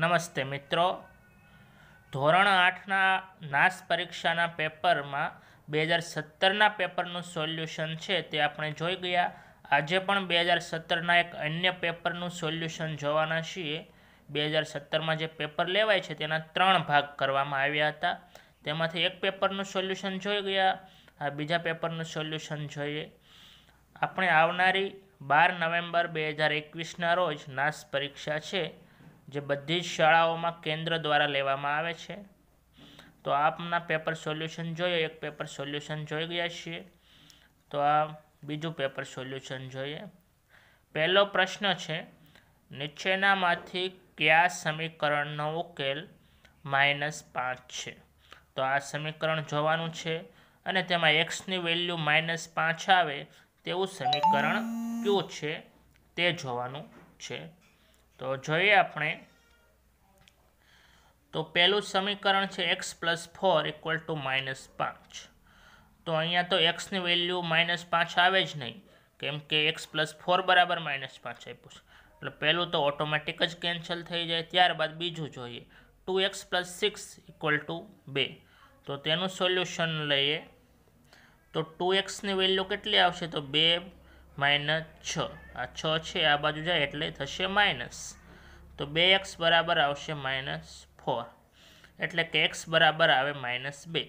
નમસ્તે મિત્રો ધોરણ આઠના નાસ પરીક્ષાના પેપરમાં બે હજાર સત્તરના પેપરનું સોલ્યુશન છે તે આપણે જોઈ ગયા આજે પણ બે હજાર સત્તરના એક અન્ય પેપરનું સોલ્યુશન જોવાના છીએ બે હજાર સત્તરમાં જે પેપર લેવાય છે તેના ત્રણ ભાગ કરવામાં આવ્યા હતા તેમાંથી એક પેપરનું સોલ્યુશન જોઈ ગયા આ બીજા પેપરનું સોલ્યુશન જોઈએ આપણે આવનારી બાર નવેમ્બર બે હજાર એકવીસના રોજ નાસ પરીક્ષા છે જે બધી જ શાળાઓમાં કેન્દ્ર દ્વારા લેવામાં આવે છે તો આપના પેપર સોલ્યુશન જોઈએ એક પેપર સોલ્યુશન જોઈ ગયા છીએ તો આ બીજું પેપર સોલ્યુશન જોઈએ પહેલો પ્રશ્ન છે નીચેનામાંથી કયા સમીકરણનો ઉકેલ માઇનસ પાંચ છે તો આ સમીકરણ જોવાનું છે અને તેમાં એક્સની વેલ્યુ માઇનસ પાંચ આવે તેવું સમીકરણ કયું છે તે જોવાનું છે તો જોઈએ આપણે તો પહેલું સમીકરણ છે x plus four equal to minus પાંચ તો અહીંયા તો એક્સની વેલ્યુ માઇનસ પાંચ આવે જ નહીં કેમ કે એક્સ પ્લસ ફોર બરાબર માઇનસ પાંચ આપ્યું છે એટલે પહેલું તો ઓટોમેટિક જ કેન્સલ થઈ જાય ત્યારબાદ બીજું જોઈએ two x plus six equal to બે તો તેનું સોલ્યુશન લઈએ તો ટુ એક્સની વેલ્યુ કેટલી આવશે તો બે માઇનસ છ આ છ છે આ બાજુ જાય એટલે થશે માઇનસ તો બે એક્સ બરાબર આવશે માઇનસ ફોર એટલે કે એક્સ બરાબર આવે માઇનસ બે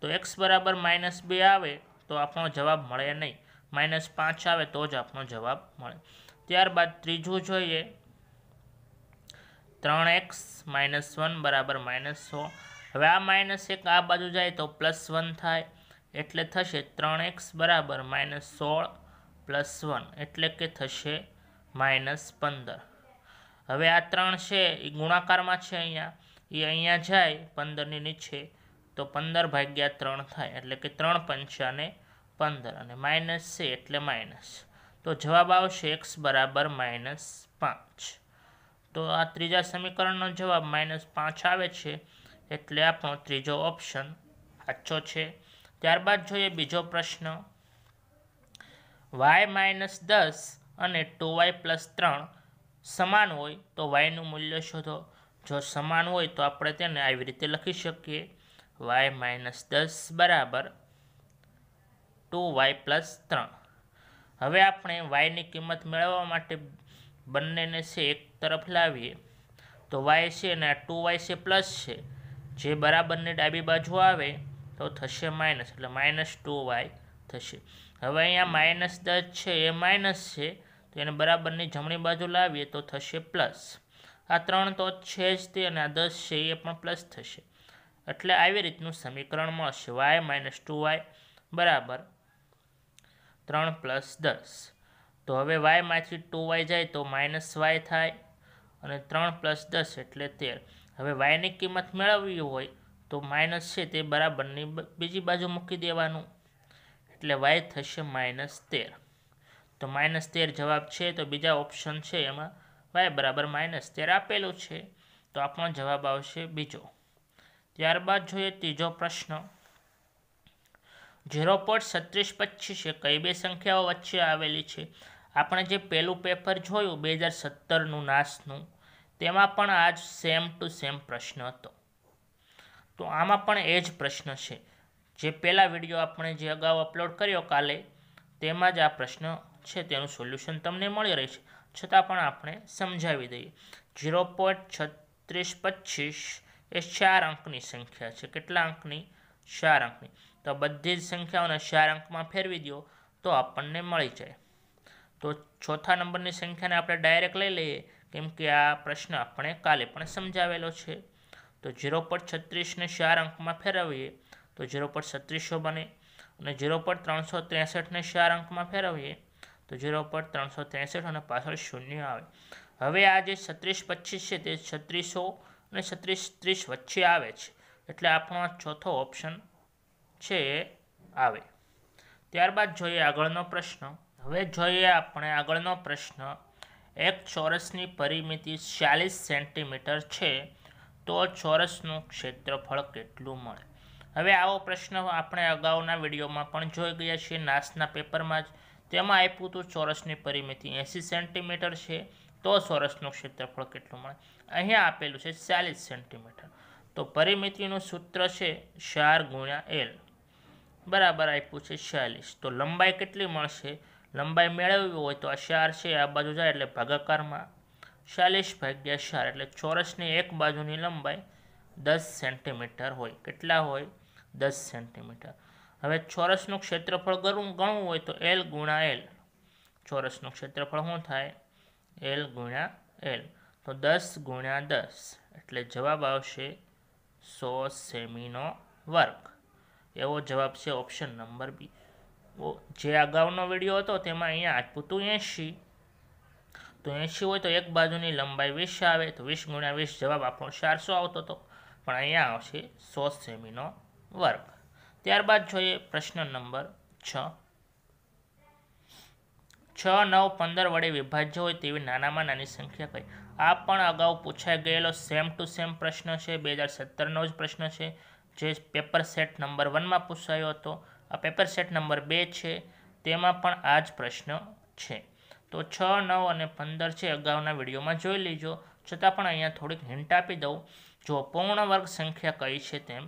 તો એક્સ બરાબર માઇનસ બે આવે તો આપણો જવાબ મળે નહીં માઇનસ પાંચ આવે તો જ આપણો જવાબ મળે ત્યારબાદ ત્રીજું જોઈએ ત્રણ એક્સ માઇનસ વન બરાબર માઇનસ સો હવે આ માઇનસ એક આ બાજુ જાય તો પ્લસ વન થાય એટલે થશે ત્રણ એક્સ બરાબર માઇનસ સોળ પ્લસ વન એટલે કે થશે માઇનસ પંદર હવે આ ત્રણ છે એ ગુણાકારમાં છે અહીંયા એ અહીંયા જાય પંદરની નીચે તો પંદર ભાગ્યા ત્રણ થાય એટલે કે ત્રણ પંચાને પંદર અને માઇનસ છે એટલે માઇનસ તો જવાબ આવશે એક્સ બરાબર માઇનસ પાંચ તો આ ત્રીજા સમીકરણનો જવાબ માઇનસ પાંચ આવે છે એટલે આપણો ત્રીજો ઓપ્શન સાચો છે ત્યારબાદ જોઈએ બીજો પ્રશ્ન વાય માઇનસ દસ અને ટુ વાય પ્લસ ત્રણ સમાન હોય તો વાયનું મૂલ્ય શોધો જો સમાન હોય તો આપણે તેને આવી રીતે લખી શકીએ વાય માઇનસ દસ બરાબર ટુ વાય પ્લસ ત્રણ હવે આપણે વાયની કિંમત મેળવવા માટે બંનેને છે એક તરફ લાવીએ તો વાય છે અને આ ટુ વાય છે પ્લસ છે જે બરાબરને ડાબી બાજુ આવે તો થશે માઇનસ એટલે માઇનસ ટુ વાય થશે હવે અહીંયા માઇનસ દસ છે એ માઇનસ છે તેને બરાબરની જમણી બાજુ લાવીએ તો થશે પ્લસ આ ત્રણ તો છે જ તે અને આ દસ છે એ પણ પ્લસ થશે એટલે આવી રીતનું સમીકરણ મળશે વાય માઇનસ ટુ વાય બરાબર ત્રણ પ્લસ દસ તો હવે વાયમાંથી ટુ વાય જાય તો માઇનસ વાય થાય અને ત્રણ પ્લસ દસ એટલે તેર હવે વાયની કિંમત મેળવવી હોય તો માઇનસ છે તે બરાબરની બીજી બાજુ મૂકી દેવાનું એટલે વાય થશે માઇનસ તેર તો માઇનસ તેર જવાબ છે તો બીજા ઓપ્શન છે એમાં વાય બરાબર માઇનસ તેર આપેલું છે તો આપણો જવાબ આવશે બીજો ત્યારબાદ જોઈએ ત્રીજો પ્રશ્ન ઝીરો પોઈન્ટ સત્રીસ પચીસ એ કઈ બે સંખ્યાઓ વચ્ચે આવેલી છે આપણે જે પહેલું પેપર જોયું બે હજાર સત્તરનું નાસનું તેમાં પણ આ જ સેમ ટુ સેમ પ્રશ્ન હતો તો આમાં પણ એ જ પ્રશ્ન છે જે પહેલા વિડીયો આપણે જે અગાઉ અપલોડ કર્યો કાલે તેમાં જ આ પ્રશ્ન છે તેનું સોલ્યુશન તમને મળી રહે છે છતાં પણ આપણે સમજાવી દઈએ ઝીરો પોઈન્ટ છત્રીસ પચીસ એ ચાર અંકની સંખ્યા છે કેટલા અંકની ચાર અંકની તો બધી જ સંખ્યાઓને ચાર અંકમાં ફેરવી દો તો આપણને મળી જાય તો ચોથા નંબરની સંખ્યાને આપણે ડાયરેક્ટ લઈ લઈએ કેમ કે આ પ્રશ્ન આપણે કાલે પણ સમજાવેલો છે તો ઝીરો પર છત્રીસને ચાર અંકમાં ફેરવીએ તો ઝીરો પર છત્રીસો બને અને ઝીરો પર ત્રણસો ત્રેસઠને ચાર અંકમાં ફેરવીએ તો ઝીરો પર ત્રણસો ત્રેસઠ અને પાછળ શૂન્ય આવે હવે આ જે છત્રીસ પચીસ છે તે છત્રીસો અને છત્રીસ ત્રીસ વચ્ચે આવે છે એટલે આપણો ચોથો ઓપ્શન છે આવે ત્યારબાદ જોઈએ આગળનો પ્રશ્ન હવે જોઈએ આપણે આગળનો પ્રશ્ન એક ચોરસની પરિમિતિ ચાલીસ સેન્ટીમીટર છે તો ચોરસનું ક્ષેત્રફળ કેટલું મળે હવે આવો પ્રશ્ન આપણે અગાઉના વિડીયોમાં પણ જોઈ ગયા છીએ નાસના પેપરમાં જ તેમાં આપ્યું હતું ચોરસની પરિમિતિ એંસી સેન્ટીમીટર છે તો ચોરસનું ક્ષેત્રફળ કેટલું મળે અહીંયા આપેલું છે ચાલીસ સેન્ટીમીટર તો પરિમિતિનું સૂત્ર છે ચાર ગુણ્યા એલ બરાબર આપ્યું છે ચાલીસ તો લંબાઈ કેટલી મળશે લંબાઈ મેળવવી હોય તો આ ચાર છે આ બાજુ જાય એટલે ભાગાકારમાં ચાલીસ ભાગ્યા ચાર એટલે ચોરસની એક બાજુની લંબાઈ દસ સેન્ટીમીટર હોય કેટલા હોય દસ સેન્ટીમીટર હવે ચોરસનું ક્ષેત્રફળ ગણું ગણવું હોય તો એલ ગુણા એલ ચોરસનું ક્ષેત્રફળ શું થાય એલ ગુણ્યા એલ તો દસ ગુણ્યા દસ એટલે જવાબ આવશે સો સેમીનો વર્ગ એવો જવાબ છે ઓપ્શન નંબર બી જે અગાઉનો વિડીયો હતો તેમાં અહીંયા આપ્યું હતું એંશી તો એંશી હોય તો એક બાજુની લંબાઈ વીસ આવે તો વીસ ગુણ્યા વીસ જવાબ આપણો ચારસો આવતો હતો પણ અહીંયા આવશે સો સેમીનો વર્ગ ત્યારબાદ જોઈએ પ્રશ્ન નંબર છ છ નવ પંદર વડે વિભાજ્ય હોય તેવી નાનામાં નાની સંખ્યા કઈ આ પણ અગાઉ પૂછાઈ ગયેલો સેમ ટુ સેમ પ્રશ્ન છે બે હજાર સત્તરનો જ પ્રશ્ન છે જે પેપર સેટ નંબર વનમાં પૂછાયો હતો આ પેપર સેટ નંબર બે છે તેમાં પણ આ જ પ્રશ્ન છે તો છ નવ અને પંદર છે અગાઉના વિડીયોમાં જોઈ લેજો છતાં પણ અહીંયા થોડીક હિંટ આપી દઉં જો પૂર્ણ વર્ગ સંખ્યા કઈ છે તેમ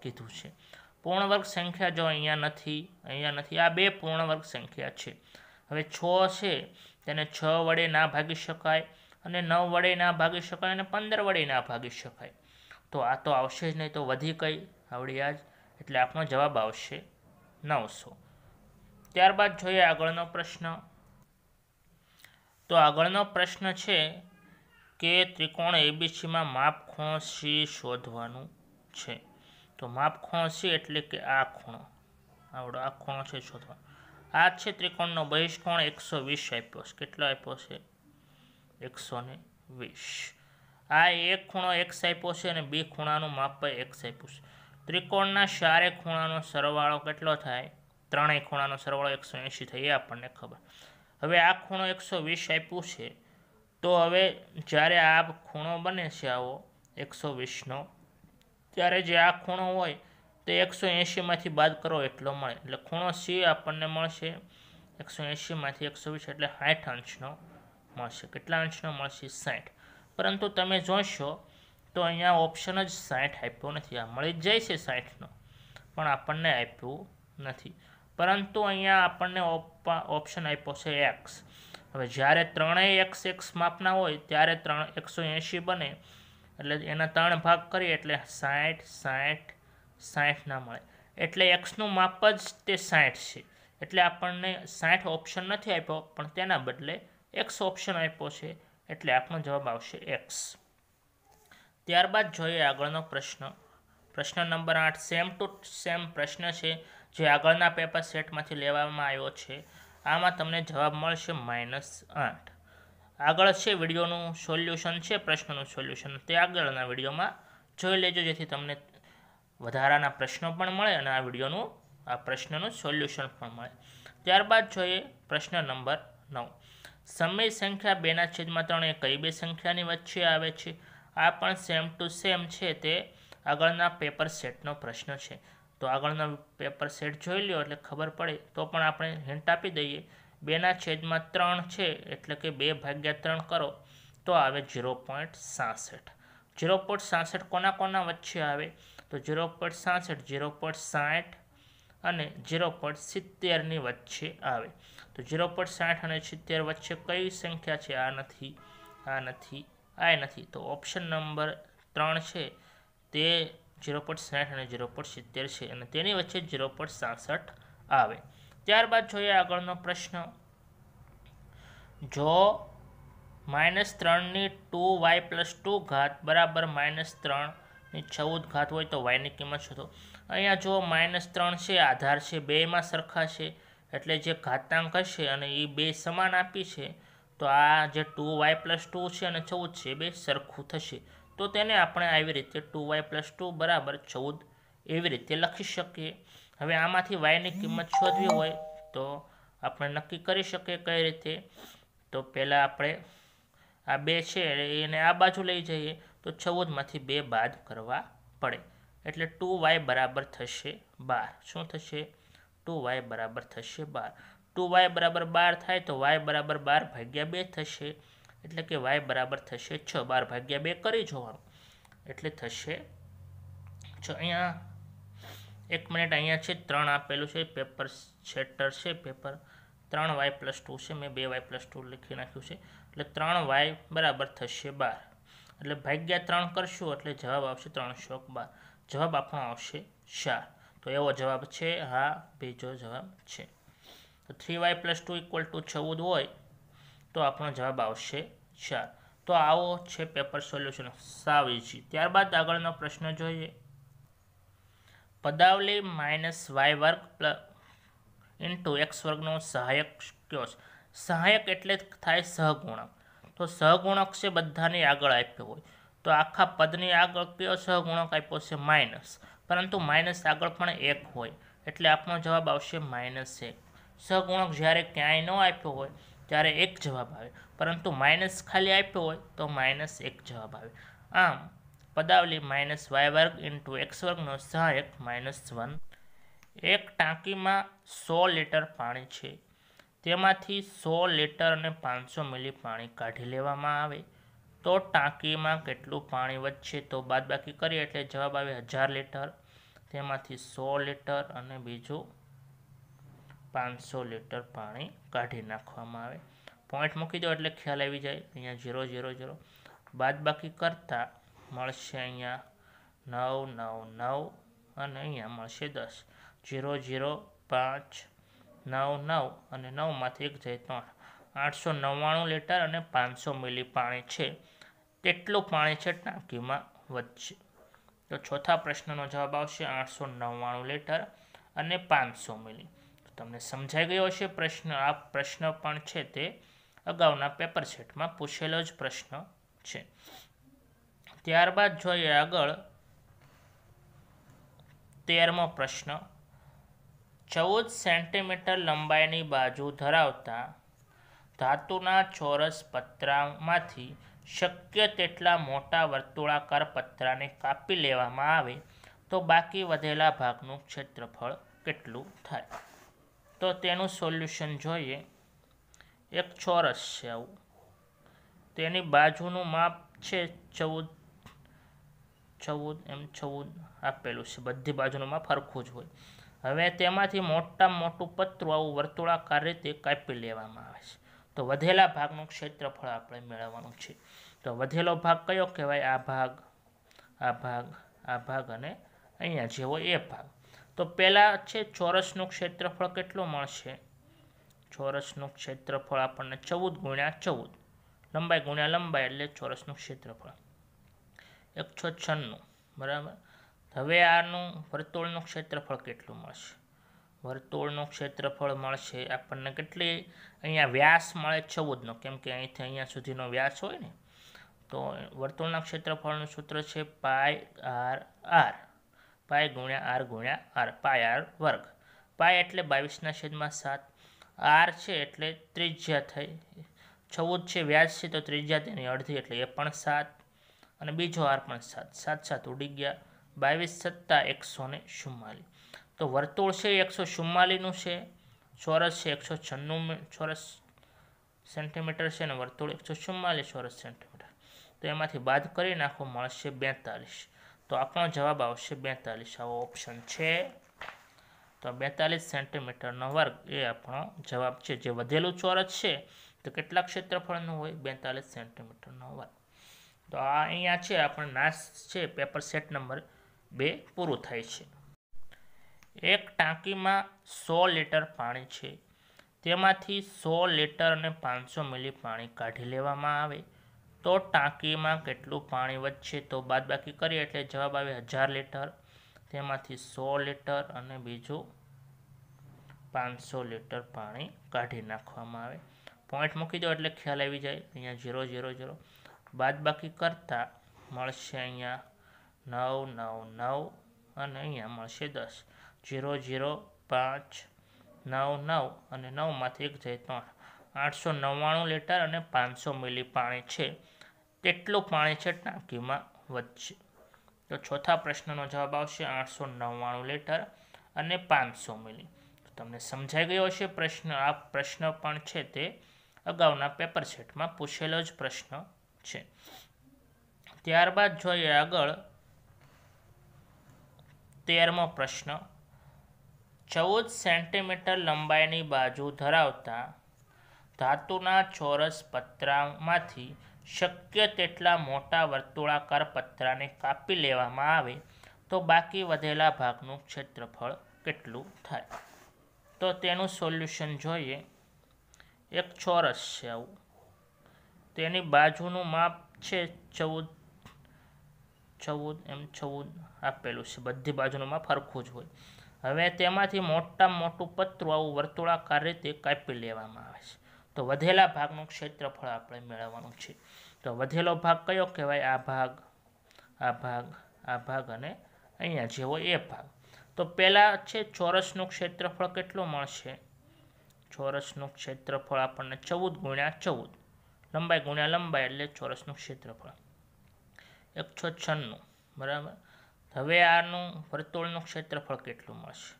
કીધું છે પૂર્ણવર્ગ સંખ્યા જો અહીંયા નથી અહીંયા નથી આ બે પૂર્ણવર્ગ સંખ્યા છે હવે છ છે તેને છ વડે ના ભાગી શકાય અને નવ વડે ના ભાગી શકાય અને પંદર વડે ના ભાગી શકાય તો આ તો આવશે જ નહીં તો વધી કઈ આવડી આજ એટલે આપણો જવાબ આવશે નવસો ત્યારબાદ જોઈએ આગળનો પ્રશ્ન તો આગળનો પ્રશ્ન છે કે ત્રિકોણ એબીસીમાં માપખૂણ સી શોધવાનું છે તો માપ ખૂણો છે એટલે કે આ ખૂણો આવડો આ ખૂણો છે શોધવાનો આ છે ત્રિકોણનો બહિષ્કોણ એકસો વીસ આપ્યો છે કેટલો આપ્યો છે એકસો ને વીસ આ એક ખૂણો એક્સ આપ્યો છે અને બે ખૂણાનું માપ પણ એક્સ આપ્યું છે ત્રિકોણના ચારે ખૂણાનો સરવાળો કેટલો થાય ત્રણેય ખૂણાનો સરવાળો એકસો એંસી થાય એ આપણને ખબર હવે આ ખૂણો એકસો વીસ આપ્યું છે તો હવે જ્યારે આ ખૂણો બને છે આવો એકસો વીસનો ત્યારે જે આ ખૂણો હોય તે એકસો એંશીમાંથી બાદ કરો એટલો મળે એટલે ખૂણો સી આપણને મળશે એકસો એંશીમાંથી એકસો વીસ એટલે સાઠ અંશનો મળશે કેટલા અંશનો મળશે સાઠ પરંતુ તમે જોશો તો અહીંયા ઓપ્શન જ સાઠ આપ્યો નથી આ મળી જ જાય છે સાઠનો પણ આપણને આપ્યું નથી પરંતુ અહીંયા આપણને ઓપ્શન આપ્યો છે એક્સ હવે જ્યારે ત્રણેય એક્સ એક્સ માપના હોય ત્યારે ત્રણ એકસો એંશી બને એટલે એના ત્રણ ભાગ કરીએ એટલે સાઠ સાઠ સાઠ ના મળે એટલે એક્સનું માપ જ તે સાઠ છે એટલે આપણને સાઠ ઓપ્શન નથી આપ્યો પણ તેના બદલે એક્સ ઓપ્શન આપ્યો છે એટલે આપણો જવાબ આવશે એક્સ ત્યારબાદ જોઈએ આગળનો પ્રશ્ન પ્રશ્ન નંબર આઠ સેમ ટુ સેમ પ્રશ્ન છે જે આગળના પેપર સેટમાંથી લેવામાં આવ્યો છે આમાં તમને જવાબ મળશે માઇનસ આઠ આગળ છે વિડીયોનું સોલ્યુશન છે પ્રશ્નનું સોલ્યુશન તે આગળના વિડીયોમાં જોઈ લેજો જેથી તમને વધારાના પ્રશ્નો પણ મળે અને આ વિડીયોનું આ પ્રશ્નનું સોલ્યુશન પણ મળે ત્યારબાદ જોઈએ પ્રશ્ન નંબર નવ સમય સંખ્યા બેના છેદમાં ત્રણ એ કઈ બે સંખ્યાની વચ્ચે આવે છે આ પણ સેમ ટુ સેમ છે તે આગળના પેપર સેટનો પ્રશ્ન છે તો આગળના પેપર સેટ જોઈ લો એટલે ખબર પડે તો પણ આપણે હિન્ટ આપી દઈએ બેના છેદમાં ત્રણ છે એટલે કે બે ભાગ્યા ત્રણ કરો તો આવે ઝીરો પોઈન્ટ સાસઠ ઝીરો પોઈન્ટ સાસઠ કોના કોના વચ્ચે આવે તો ઝીરો પોઈન્ટ સાસઠ ઝીરો પોઈન્ટ સાઠ અને ઝીરો પોઈન્ટ સિત્તેરની વચ્ચે આવે તો ઝીરો પોઈન્ટ સાઠ અને સિત્તેર વચ્ચે કઈ સંખ્યા છે આ નથી આ નથી આ નથી તો ઓપ્શન નંબર ત્રણ છે તે ઝીરો પોઈન્ટ સાઠ અને ઝીરો પોઈન્ટ સિત્તેર છે અને તેની વચ્ચે ઝીરો પોઈન્ટ સાસઠ આવે ત્યારબાદ જોઈએ આગળનો પ્રશ્ન જો માઇનસ ત્રણની ટુ વાય પ્લસ ટુ ઘાત બરાબર માઇનસ ત્રણની ચૌદ ઘાત હોય તો વાયની કિંમત શોધો અહીંયા જો માઇનસ ત્રણ છે આધાર છે બેમાં સરખા છે એટલે જે ઘાતાંક હશે અને એ બે સમાન આપી છે તો આ જે ટુ વાય પ્લસ ટુ છે અને ચૌદ છે બે સરખું થશે તો તેને આપણે આવી રીતે ટુ વાય પ્લસ ટુ બરાબર ચૌદ એવી રીતે લખી શકીએ હવે આમાંથી વાયની કિંમત શોધવી હોય તો આપણે નક્કી કરી શકીએ કઈ રીતે તો પહેલાં આપણે આ બે છે એને આ બાજુ લઈ જઈએ તો ચૌદમાંથી બે બાદ કરવા પડે એટલે ટુ વાય બરાબર થશે બાર શું થશે ટુ વાય બરાબર થશે બાર ટુ વાય બરાબર બાર થાય તો વાય બરાબર બાર ભાગ્યા બે થશે એટલે કે વાય બરાબર થશે છ બાર ભાગ્યા બે કરી જોવાનું એટલે થશે છ અહીંયા એક મિનિટ અહીંયા છે ત્રણ આપેલું છે પેપર છેટર છે પેપર ત્રણ વાય પ્લસ ટુ છે મેં બે વાય પ્લસ ટુ લખી નાખ્યું છે એટલે ત્રણ વાય બરાબર થશે બાર એટલે ભાગ્યા ત્રણ કરશું એટલે જવાબ આવશે ત્રણ શોક બાર જવાબ આપણો આવશે ચાર તો એવો જવાબ છે હા બીજો જવાબ છે તો three y plus two equal to ચૌદ હોય તો આપણો જવાબ આવશે ચાર તો આવો છે પેપર સોલ્યુશન સાવ ઇઝી ત્યારબાદ આગળનો પ્રશ્ન જોઈએ પદાવલી માઇનસ વાય વર્ગ પ્લ ઇન્ટુ એક્સ વર્ગનો સહાયક કયો છે સહાયક એટલે થાય સહગુણક તો સહગુણક છે બધાને આગળ આપ્યો હોય તો આખા પદની આગળ કયો સહગુણક આપ્યો છે માઇનસ પરંતુ માઇનસ આગળ પણ એક હોય એટલે આપણો જવાબ આવશે માઇનસ એક સહગુણક જ્યારે ક્યાંય ન આપ્યો હોય ત્યારે એક જવાબ આવે પરંતુ માઇનસ ખાલી આપ્યો હોય તો માઇનસ એક જવાબ આવે આમ પદાવલી માઇનસ વાય વર્ગ ઇન્ટુ એક્સ વર્ગનો સહાયક માઇનસ વન એક ટાંકીમાં સો લીટર પાણી છે તેમાંથી સો લીટર અને પાંચસો મિલી પાણી કાઢી લેવામાં આવે તો ટાંકીમાં કેટલું પાણી વધશે તો બાદબાકી કરીએ એટલે જવાબ આવે હજાર લીટર તેમાંથી સો લીટર અને બીજું પાંચસો લીટર પાણી કાઢી નાખવામાં આવે પોઈન્ટ મૂકી દો એટલે ખ્યાલ આવી જાય અહીંયા ઝીરો ઝીરો ઝીરો બાદબાકી કરતાં મળશે અહીંયા નવ નવ નવ અને અહીંયા મળશે દસ જીરો જીરો પાંચ નવ નવ અને નવમાંથી એક જાય ત્રણ આઠસો નવ્વાણું લીટર અને પાંચસો મિલી પાણી છે તેટલું પાણી છે ટાંકીમાં વધશે તો ચોથા પ્રશ્નનો જવાબ આવશે આઠસો નવ્વાણું લીટર અને પાંચસો મિલી તમને સમજાઈ ગયો હશે પ્રશ્ન આ પ્રશ્ન પણ છે તે અગાઉના પેપર સેટમાં પૂછેલો જ પ્રશ્ન છે ત્યારબાદ જોઈએ આગળ તેરમો પ્રશ્ન ચૌદ સેન્ટીમીટર લંબાઈની બાજુ ધરાવતા ધાતુના ચોરસ પતરામાંથી શક્ય તેટલા મોટા વર્તુળાકાર પતરાને કાપી લેવામાં આવે તો બાકી વધેલા ભાગનું ક્ષેત્રફળ કેટલું થાય તો તેનું સોલ્યુશન જોઈએ એક ચોરસ છે આવું તેની બાજુનું માપ છે ચૌદ ચૌદ એમ ચૌદ આપેલું છે બધી બાજુનું માપ સરખું જ હોય હવે તેમાંથી મોટામાં મોટું પત્રું આવું વર્તુળાકાર રીતે કાપી લેવામાં આવે છે તો વધેલા ભાગનું ક્ષેત્રફળ આપણે મેળવવાનું છે તો વધેલો ભાગ કયો કહેવાય આ ભાગ આ ભાગ આ ભાગ અને અહીંયા જેવો એ ભાગ તો પહેલાં છે ચોરસનું ક્ષેત્રફળ કેટલું મળશે ચોરસનું ક્ષેત્રફળ આપણને ચૌદ ગુણ્યા ચૌદ લંબાઈ ગુણ્યા લંબાઈ એટલે ચોરસનું ક્ષેત્રફળ એકસો છન્નું બરાબર હવે આનું વર્તુળનું ક્ષેત્રફળ કેટલું મળશે વર્તુળનું ક્ષેત્રફળ મળશે આપણને કેટલી અહીંયા વ્યાસ મળે ચૌદનો કેમ કે અહીંથી અહીંયા સુધીનો વ્યાસ હોય ને તો વર્તુળના ક્ષેત્રફળનું સૂત્ર છે પાય આર આર પાય ગુણ્યા આર ગુણ્યા આર પાય આર વર્ગ પાય એટલે બાવીસના છેદમાં સાત આર છે એટલે ત્રિજ્યા થઈ ચૌદ છે વ્યાસ છે તો ત્રિજ્યા તેની અડધી એટલે એ પણ સાત અને બીજો હાર પણ સાત સાત સાત ઉડી ગયા બાવીસ સત્તા એકસો ને તો વર્તુળ છે એકસો ચુમ્માલીસનું છે ચોરસ છે એકસો છન્નું ચોરસ સેન્ટીમીટર છે અને વર્તુળ એકસો ચુમ્માલીસ ચોરસ સેન્ટીમીટર તો એમાંથી બાદ કરી નાખો મળશે બેતાલીસ તો આપણો જવાબ આવશે બેતાલીસ આવો ઓપ્શન છે તો બેતાલીસ સેન્ટીમીટરનો વર્ગ એ આપણો જવાબ છે જે વધેલું ચોરસ છે તો કેટલા ક્ષેત્રફળનું હોય બેતાલીસ સેન્ટીમીટરનો વર્ગ તો આ અહીંયા છે આપણને નાશ છે પેપર સેટ નંબર બે પૂરું થાય છે એક ટાંકીમાં સો લીટર પાણી છે તેમાંથી સો લીટર અને પાંચસો મિલી પાણી કાઢી લેવામાં આવે તો ટાંકીમાં કેટલું પાણી વધશે તો બાદબાકી કરીએ એટલે જવાબ આવે હજાર લીટર તેમાંથી સો લીટર અને બીજું પાંચસો લીટર પાણી કાઢી નાખવામાં આવે પોઈન્ટ મૂકી દો એટલે ખ્યાલ આવી જાય અહીંયા ઝીરો ઝીરો ઝીરો બાદબાકી કરતા મળશે અહીંયા નવ નવ નવ અને અહીંયા મળશે દસ ઝીરો જીરો પાંચ નવ નવ અને નવમાંથી એક જાય ત્રણ આઠસો નવ્વાણું લીટર અને પાંચસો મિલી પાણી છે તેટલું પાણી છે ટાંકીમાં વધશે તો ચોથા પ્રશ્નનો જવાબ આવશે આઠસો નવ્વાણું લીટર અને પાંચસો મિલી તમને સમજાઈ ગયો હશે પ્રશ્ન આ પ્રશ્ન પણ છે તે અગાઉના પેપર સેટમાં પૂછેલો જ પ્રશ્ન છે ત્યારબાદ જોઈએ આગળ તેરમો પ્રશ્ન ચૌદ સેન્ટીમીટર લંબાઈની બાજુ ધરાવતા ધાતુના ચોરસ પતરામાંથી શક્ય તેટલા મોટા વર્તુળાકાર પતરાને કાપી લેવામાં આવે તો બાકી વધેલા ભાગનું ક્ષેત્રફળ કેટલું થાય તો તેનું સોલ્યુશન જોઈએ એક ચોરસ છે આવું તેની બાજુનું માપ છે ચૌદ ચૌદ એમ ચૌદ આપેલું છે બધી બાજુનું માપ સરખું જ હોય હવે તેમાંથી મોટામાં મોટું પતરું આવું વર્તુળાકાર રીતે કાપી લેવામાં આવે છે તો વધેલા ભાગનું ક્ષેત્રફળ આપણે મેળવવાનું છે તો વધેલો ભાગ કયો કહેવાય આ ભાગ આ ભાગ આ ભાગ અને અહીંયા જેવો એ ભાગ તો પહેલાં છે ચોરસનું ક્ષેત્રફળ કેટલું મળશે ચોરસનું ક્ષેત્રફળ આપણને ચૌદ ગુણ્યા ચૌદ લંબાઈ ગુણ્યા લંબાઈ એટલે ચોરસનું ક્ષેત્રફળ એકસો છન્નું બરાબર હવે આનું વર્તુળનું ક્ષેત્રફળ કેટલું મળશે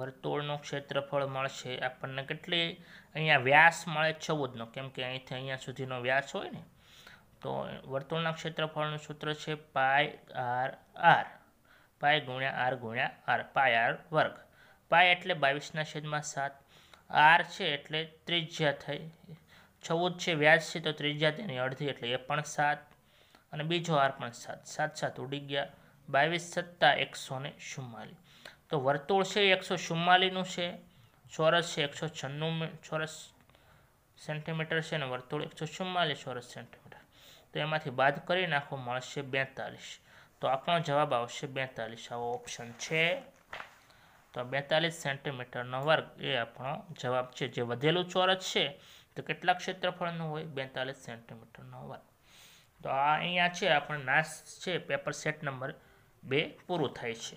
વર્તુળનું ક્ષેત્રફળ મળશે આપણને કેટલી અહીંયા વ્યાસ મળે ચૌદનો કેમ કે અહીંથી અહીંયા સુધીનો વ્યાસ હોય ને તો વર્તુળના ક્ષેત્રફળનું સૂત્ર છે પાય આર આર પાય ગુણ્યા આર ગુણ્યા આર પાય આર વર્ગ પાય એટલે બાવીસના છેદમાં સાત આર છે એટલે ત્રિજ્યા થઈ ચૌદ છે વ્યાજ છે તો ત્રીજા તેની અડધી એટલે એ પણ સાત અને બીજો હાર પણ સાત સાત સાત ઉડી ગયા બાવીસ સત્તા એકસો ને તો વર્તુળ છે એકસો ચુમ્માલીસનું છે ચોરસ છે એકસો છન્નું ચોરસ સેન્ટીમીટર છે અને વર્તુળ એકસો ચુમ્માલીસ ચોરસ સેન્ટીમીટર તો એમાંથી બાદ કરી નાખો મળશે બેતાલીસ તો આપણો જવાબ આવશે બેતાલીસ આવો ઓપ્શન છે તો બેતાલીસ સેન્ટીમીટરનો વર્ગ એ આપણો જવાબ છે જે વધેલું ચોરસ છે તો કેટલા ક્ષેત્રફળનું હોય બેતાલીસ સેન્ટીમીટરનો હોય તો આ અહીંયા છે આપણે નાશ છે પેપર સેટ નંબર બે પૂરું થાય છે